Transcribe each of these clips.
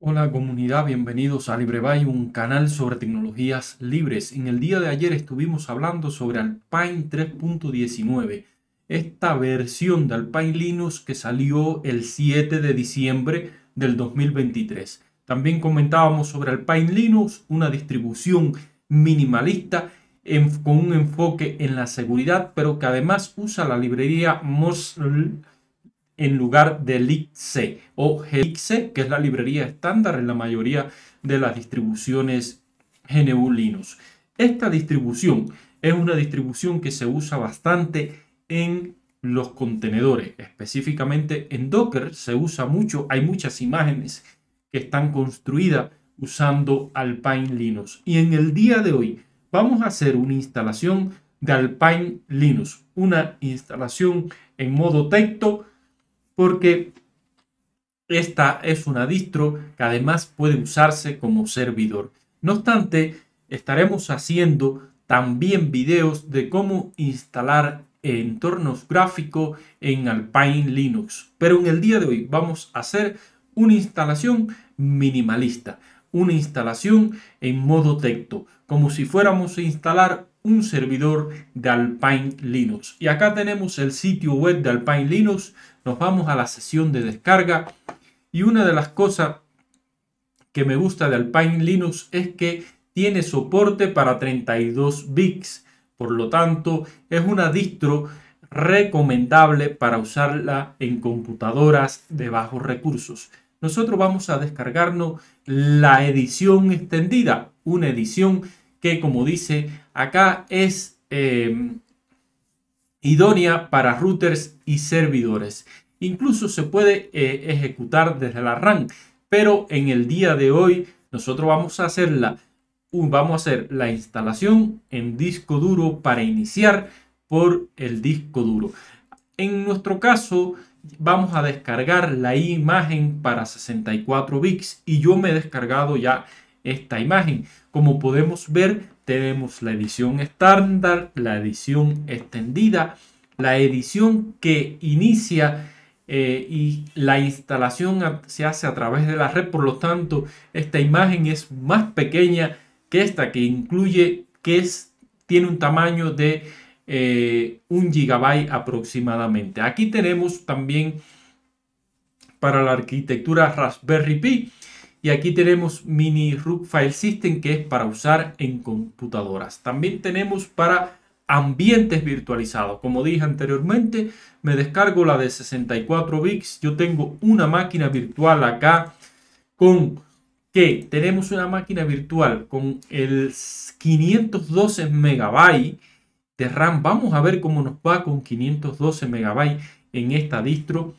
Hola comunidad, bienvenidos a LibreBay, un canal sobre tecnologías libres. En el día de ayer estuvimos hablando sobre Alpine 3.19, esta versión de Alpine Linux que salió el 7 de diciembre del 2023. También comentábamos sobre Alpine Linux, una distribución minimalista con un enfoque en la seguridad, pero que además usa la librería Mosley en lugar del libc o glibc que es la librería estándar en la mayoría de las distribuciones GNU Linux. Esta distribución es una distribución que se usa bastante en los contenedores, específicamente en Docker se usa mucho, hay muchas imágenes que están construidas usando Alpine Linux. Y en el día de hoy vamos a hacer una instalación de Alpine Linux, una instalación en modo texto porque esta es una distro que además puede usarse como servidor. No obstante, estaremos haciendo también videos de cómo instalar entornos gráficos en Alpine Linux. Pero en el día de hoy vamos a hacer una instalación minimalista, una instalación en modo texto, como si fuéramos a instalar un servidor de Alpine Linux. Y acá tenemos el sitio web de Alpine Linux. Nos vamos a la sesión de descarga. Y una de las cosas que me gusta de Alpine Linux es que tiene soporte para 32 bits. Por lo tanto, es una distro recomendable para usarla en computadoras de bajos recursos. Nosotros vamos a descargarnos la edición extendida, una edición que como dice acá es em, idónea para routers y servidores. Incluso se puede eh, ejecutar desde la RAM, pero en el día de hoy nosotros vamos a hacerla. Vamos a hacer la instalación en disco duro para iniciar por el disco duro. En nuestro caso, vamos a descargar la imagen para 64 bits y yo me he descargado ya esta imagen. Como podemos ver, tenemos la edición estándar, la edición extendida, la edición que inicia eh, y la instalación se hace a través de la red. Por lo tanto, esta imagen es más pequeña que esta que incluye que es, tiene un tamaño de eh, un gigabyte aproximadamente. Aquí tenemos también para la arquitectura Raspberry Pi y aquí tenemos Mini Root File System que es para usar en computadoras. También tenemos para ambientes virtualizados. Como dije anteriormente, me descargo la de 64 bits. Yo tengo una máquina virtual acá con que tenemos una máquina virtual con el 512 megabytes de RAM. Vamos a ver cómo nos va con 512 megabytes en esta distro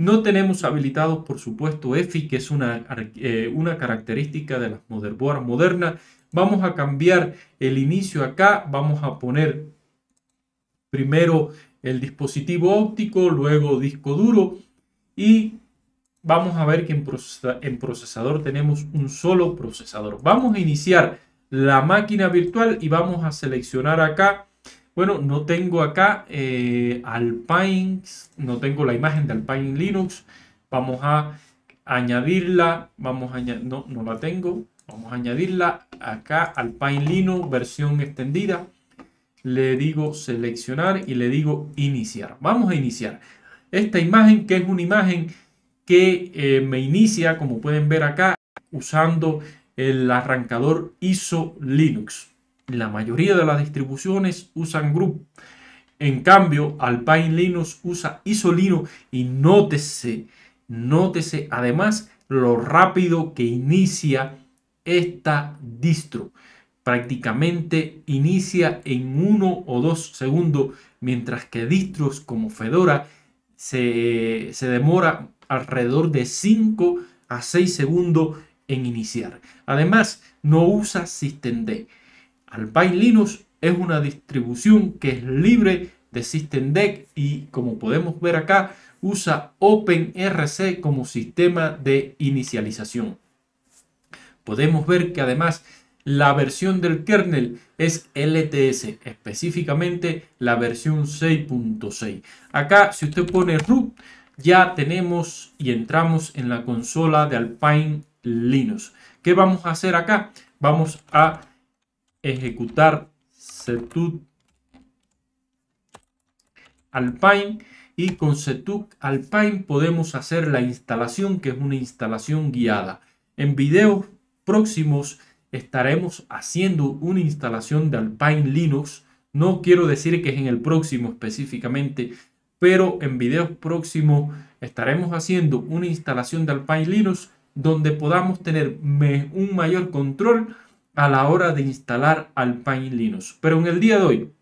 no tenemos habilitados, por supuesto, EFI, que es una, eh, una característica de las modernas. Vamos a cambiar el inicio acá. Vamos a poner primero el dispositivo óptico, luego disco duro. Y vamos a ver que en procesador tenemos un solo procesador. Vamos a iniciar la máquina virtual y vamos a seleccionar acá bueno, no tengo acá eh, Alpine, no tengo la imagen de Alpine Linux. Vamos a añadirla, vamos a añadir, no, no la tengo. Vamos a añadirla acá Alpine Linux versión extendida. Le digo seleccionar y le digo iniciar. Vamos a iniciar. Esta imagen que es una imagen que eh, me inicia, como pueden ver acá, usando el arrancador ISO Linux. La mayoría de las distribuciones usan group. En cambio, Alpine Linux usa Isolino y nótese, nótese además lo rápido que inicia esta distro. Prácticamente inicia en uno o dos segundos, mientras que distros como Fedora se, se demora alrededor de 5 a 6 segundos en iniciar. Además, no usa SystemD Alpine Linux es una distribución que es libre de SystemDeck y como podemos ver acá usa OpenRC como sistema de inicialización. Podemos ver que además la versión del kernel es LTS, específicamente la versión 6.6. Acá si usted pone root ya tenemos y entramos en la consola de Alpine Linux. ¿Qué vamos a hacer acá? Vamos a ejecutar setup alpine y con setup alpine podemos hacer la instalación que es una instalación guiada. En videos próximos estaremos haciendo una instalación de alpine linux. No quiero decir que es en el próximo específicamente, pero en videos próximos estaremos haciendo una instalación de alpine linux donde podamos tener un mayor control a la hora de instalar Alpine Linux. Pero en el día de hoy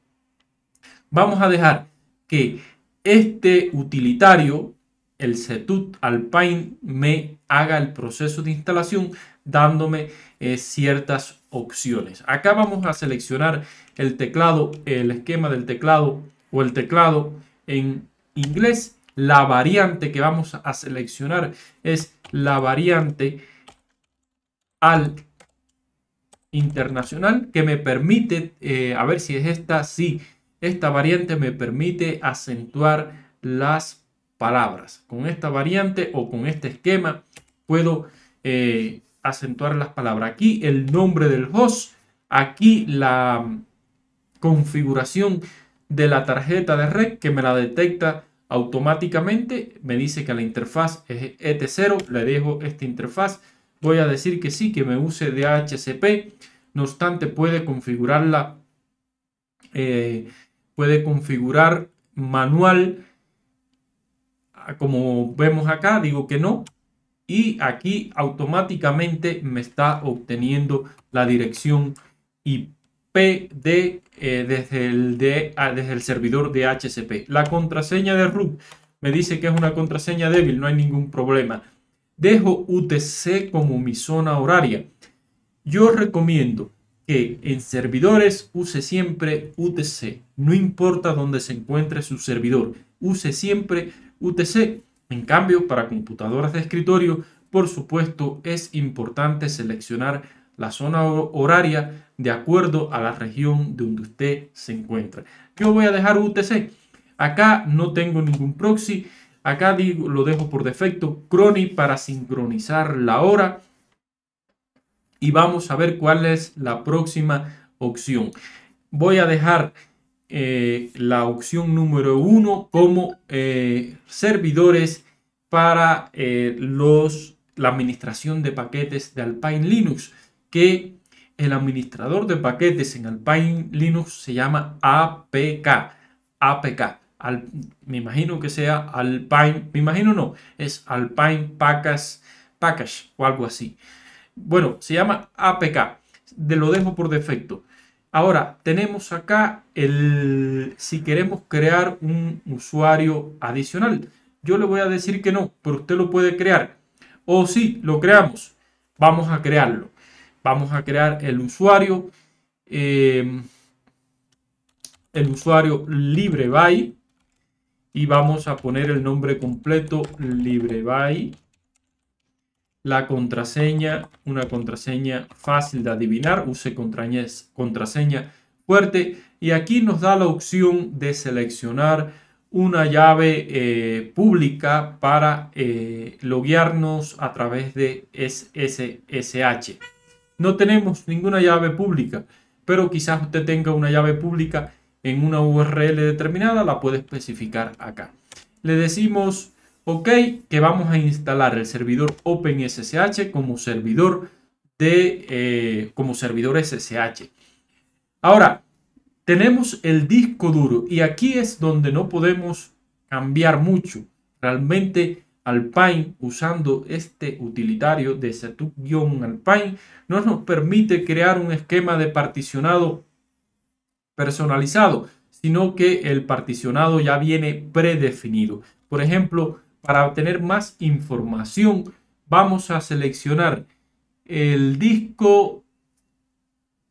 vamos a dejar que este utilitario, el Setup Alpine, me haga el proceso de instalación dándome eh, ciertas opciones. Acá vamos a seleccionar el teclado, el esquema del teclado o el teclado en inglés. La variante que vamos a seleccionar es la variante Alt internacional que me permite, eh, a ver si es esta, sí, esta variante me permite acentuar las palabras. Con esta variante o con este esquema puedo eh, acentuar las palabras. Aquí el nombre del host, aquí la mm, configuración de la tarjeta de red que me la detecta automáticamente. Me dice que la interfaz es ET0, le dejo esta interfaz Voy a decir que sí, que me use DHCP. No obstante, puede configurarla, eh, puede configurar manual, ah, como vemos acá, digo que no. Y aquí automáticamente me está obteniendo la dirección IP de, eh, desde, el de, ah, desde el servidor DHCP. La contraseña de root me dice que es una contraseña débil, no hay ningún problema dejo UTC como mi zona horaria. Yo recomiendo que en servidores use siempre UTC, no importa dónde se encuentre su servidor, use siempre UTC. En cambio, para computadoras de escritorio, por supuesto, es importante seleccionar la zona horaria de acuerdo a la región donde usted se encuentra. Yo voy a dejar UTC. Acá no tengo ningún proxy Acá lo dejo por defecto, crony para sincronizar la hora. Y vamos a ver cuál es la próxima opción. Voy a dejar eh, la opción número uno como eh, servidores para eh, los, la administración de paquetes de Alpine Linux, que el administrador de paquetes en Alpine Linux se llama APK. APK me imagino que sea Alpine, me imagino no, es Alpine Package, Package o algo así. Bueno, se llama APK, de lo dejo por defecto. Ahora, tenemos acá el si queremos crear un usuario adicional. Yo le voy a decir que no, pero usted lo puede crear. O sí, lo creamos. Vamos a crearlo. Vamos a crear el usuario. Eh, el usuario libre y vamos a poner el nombre completo LibreBy. La contraseña, una contraseña fácil de adivinar, use contraseña fuerte y aquí nos da la opción de seleccionar una llave eh, pública para eh, loguearnos a través de SSH. No tenemos ninguna llave pública, pero quizás usted tenga una llave pública en una URL determinada, la puede especificar acá. Le decimos, ok, que vamos a instalar el servidor OpenSSH como servidor de eh, como servidor SSH. Ahora, tenemos el disco duro y aquí es donde no podemos cambiar mucho. Realmente Alpine usando este utilitario de setup-alpine no nos permite crear un esquema de particionado personalizado, sino que el particionado ya viene predefinido. Por ejemplo, para obtener más información, vamos a seleccionar el disco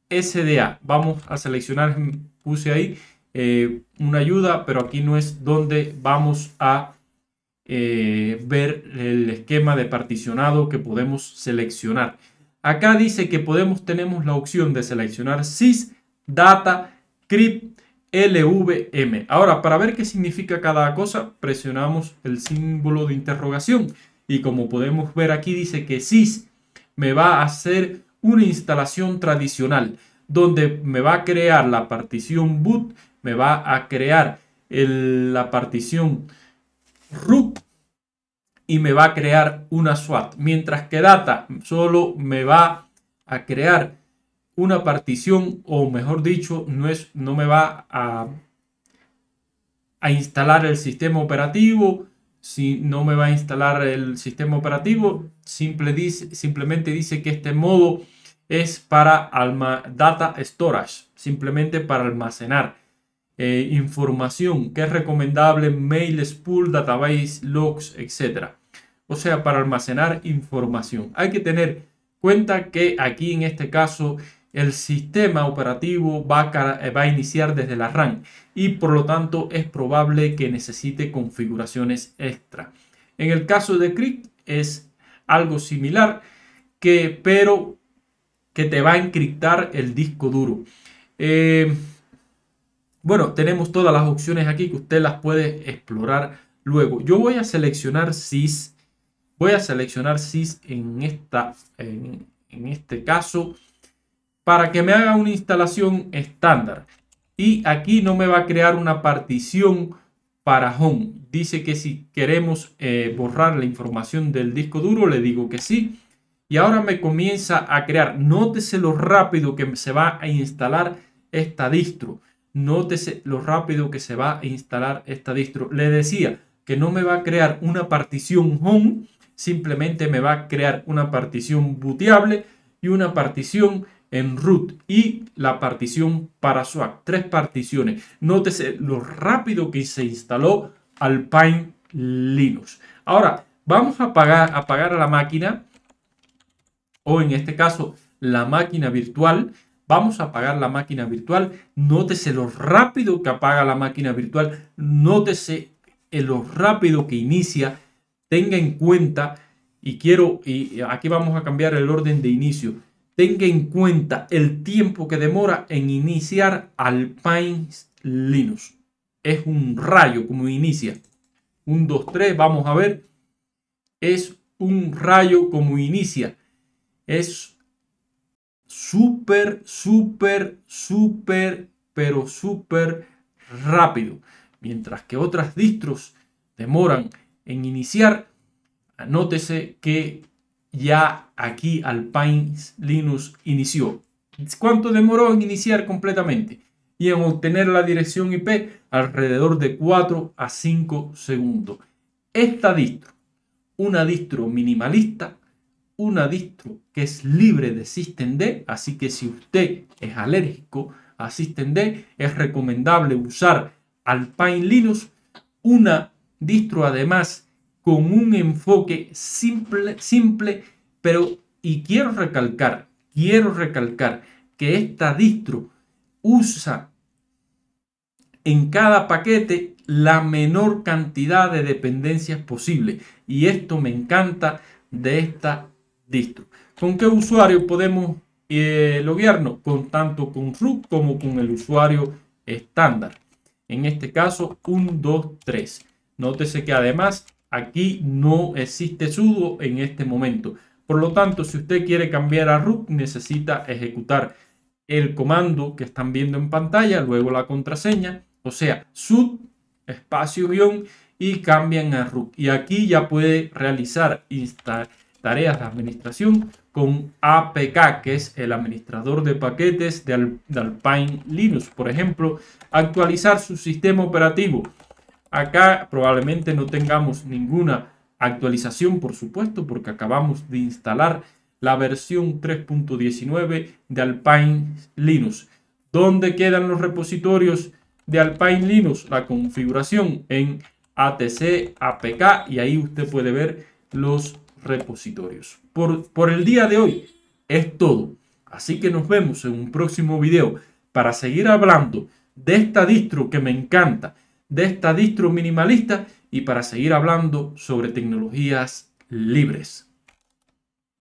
SDA. Vamos a seleccionar, puse ahí eh, una ayuda, pero aquí no es donde vamos a eh, ver el esquema de particionado que podemos seleccionar. Acá dice que podemos, tenemos la opción de seleccionar SIS, Data, Crip LVM. Ahora, para ver qué significa cada cosa, presionamos el símbolo de interrogación. Y como podemos ver aquí, dice que Sys me va a hacer una instalación tradicional, donde me va a crear la partición boot, me va a crear la partición root y me va a crear una SWAT. Mientras que data solo me va a crear una partición o mejor dicho, no, es, no me va a, a instalar el sistema operativo, si no me va a instalar el sistema operativo, simple simplemente dice que este modo es para alma, data storage, simplemente para almacenar eh, información que es recomendable, Mail, pool, database, logs, etc. O sea, para almacenar información. Hay que tener cuenta que aquí en este caso el sistema operativo va a, eh, iniciar desde la RAM y por lo tanto es probable que necesite configuraciones extra. En el caso de Crypt es algo similar, que, pero que te va a encriptar el disco duro. Eh, bueno, tenemos todas las opciones aquí que usted las puede explorar luego. Yo voy a seleccionar SIS. Voy a seleccionar SIS en, esta, en este caso para que me haga una instalación estándar. Y aquí no me va a crear una partición para home. Dice que si queremos eh, borrar la información del disco duro, le digo que sí. Y ahora me comienza a crear. Nótese lo rápido que se va a instalar esta distro. Nótese lo rápido que se va a instalar esta distro. Le decía que no me va a crear una partición home. Simplemente me va a crear una partición booteable y una partición en root y la partición para swap. Tres particiones. Nótese lo rápido que se instaló Alpine Linux. Ahora, vamos a apagar, apagar a la máquina o en este caso la máquina virtual. Vamos a apagar la máquina virtual. Nótese lo rápido que apaga la máquina virtual. Nótese lo rápido que inicia. Tenga en cuenta y quiero, y aquí vamos a cambiar el orden de inicio tenga en cuenta el tiempo que demora en iniciar Alpine Linux. Es un rayo como inicia. 1, 2, 3, vamos a ver. Es un rayo como inicia. Es súper, súper, súper, pero súper rápido. Mientras que otras distros demoran en iniciar, anótese que ya aquí Alpine Linux inició. ¿Cuánto demoró en iniciar completamente? Y en obtener la dirección IP alrededor de 4 a 5 segundos. Esta distro, una distro minimalista, una distro que es libre de SystemD, así que si usted es alérgico a SystemD, es recomendable usar Alpine Linux, una distro además con un enfoque simple, simple, pero, y quiero recalcar, quiero recalcar que esta distro usa en cada paquete la menor cantidad de dependencias posible. Y esto me encanta de esta distro. ¿Con qué usuario podemos eh, loguearnos? Con tanto con root como con el usuario estándar. En este caso, 1, 2, 3. Nótese que además Aquí no existe sudo en este momento. Por lo tanto, si usted quiere cambiar a root, necesita ejecutar el comando que están viendo en pantalla, luego la contraseña, o sea, sudo, espacio guión y cambian a root. Y aquí ya puede realizar tareas de administración con APK, que es el administrador de paquetes de, Alpine Linux. Por ejemplo, actualizar su sistema operativo, Acá probablemente no tengamos ninguna actualización, por supuesto, porque acabamos de instalar la versión 3.19 de Alpine Linux. ¿Dónde quedan los repositorios de Alpine Linux? La configuración en ATC APK y ahí usted puede ver los repositorios. Por, el día de hoy es todo. Así que nos vemos en un próximo video para seguir hablando de esta distro que me encanta de esta distro minimalista y para seguir hablando sobre tecnologías libres.